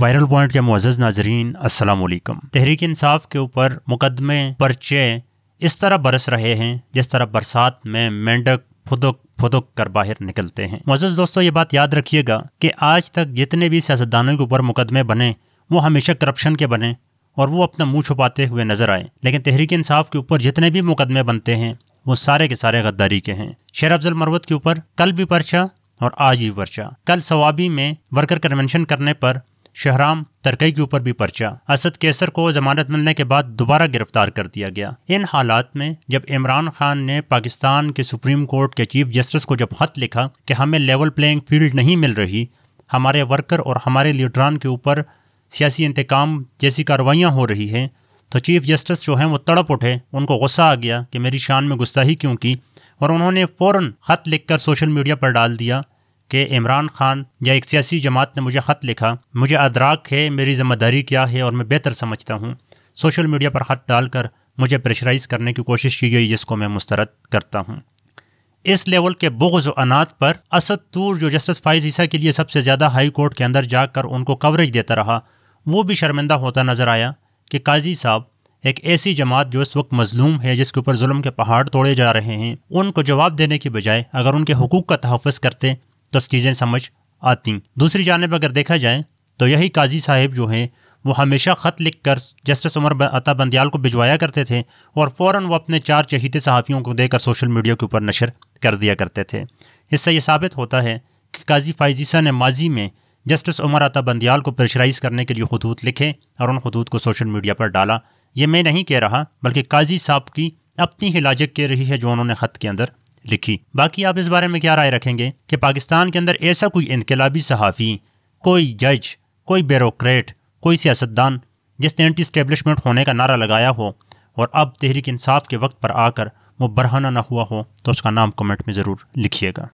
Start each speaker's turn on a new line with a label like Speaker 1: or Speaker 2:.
Speaker 1: viral point के मुआज़ नाजरीन असलकम तहरीक इंसाफ के ऊपर मुकदमे पर्चे इस तरह बरस रहे हैं जिस तरह बरसात में मेंढक फुदक फुदक कर बाहर निकलते हैं मोज़ दोस्तों ये बात याद रखिएगा कि आज तक जितने भी सियासतदानों के ऊपर मुकदमे बने वो हमेशा करप्शन के बने और वो अपना मुंह छुपाते हुए नजर आए लेकिन तहरीक इंसाफ के ऊपर जितने भी मुकदमे बनते हैं वो सारे के सारे गद्दारी के हैं शेर अफजल मरवत के ऊपर कल भी पर्चा और आज भी पर्चा कल सवाबी में वर्कर कन्वेंशन करने पर शहराम तरकई के ऊपर भी पर्चा असद केसर को जमानत मिलने के बाद दोबारा गिरफ्तार कर दिया गया इन हालात में जब इमरान खान ने पाकिस्तान के सुप्रीम कोर्ट के चीफ जस्टिस को जब खत लिखा कि हमें लेवल प्लेइंग फील्ड नहीं मिल रही हमारे वर्कर और हमारे लीडरान के ऊपर सियासी इंतकाम जैसी कार्रवाइयाँ हो रही हैं तो चीफ जस्टिस जो हैं वो तड़प उठे उनको गुस्सा आ गया कि मेरी शान में गुस्ताही क्यों की और उन्होंने फ़ौर ख़त लिखकर सोशल मीडिया पर डाल दिया कि इमरान खान या एक सियासी जमात ने मुझे ख़त लिखा मुझे अदराक है मेरी जिम्मेदारी क्या है और मैं बेहतर समझता हूँ सोशल मीडिया पर ख़त डालकर मुझे प्रेशराइज करने की कोशिश की गई जिसको मैं मुस्तरद करता हूँ इस लेवल के बोगज अनाथ पर असद तूर जो जस्टिस फाइज ईसा के लिए सबसे ज़्यादा हाई कोर्ट के अंदर जाकर उनको कवरेज देता रहा वो भी शर्मिंदा होता नज़र आया कि काजी साहब एक ऐसी जमात जो इस वक्त मजलूम है जिसके ऊपर जुल्म के पहाड़ तोड़े जा रहे हैं उनको जवाब देने के बजाय अगर उनके हकूक़ का तहफ़ करते तो चीज़ें समझ आती दूसरी जानब अगर देखा जाए तो यही काजी साहब जो हैं वो हमेशा ख़त लिख कर जस्टिस उमर अता बंदियाल को भिजवाया करते थे और फ़ौर वो अपने चार चहीते सहाफ़ियों को देकर सोशल मीडिया के ऊपर नशर कर दिया करते थे इससे यह साबित होता है कि काजी फाइजीसा ने माजी में जस्टिस उमर अता बंदियाल को प्रेशराइज़ करने के लिए खतूत लिखे और उन खतूत को सोशल मीडिया पर डाला ये मैं नहीं कह रहा बल्कि काजी साहब की अपनी ही लाजक कह रही है जो उन्होंने ख़त के अंदर लिखी बाकी आप इस बारे में क्या राय रखेंगे कि पाकिस्तान के अंदर ऐसा कोई इनकलाबी सहाफ़ी कोई जज कोई ब्यूरोक्रेट कोई सियासतदान जिसने एंटी स्टेबलिशमेंट होने का नारा लगाया हो और अब तहरीक इंसाफ के वक्त पर आकर वो बरहाना ना हुआ हो तो उसका नाम कमेंट में ज़रूर लिखिएगा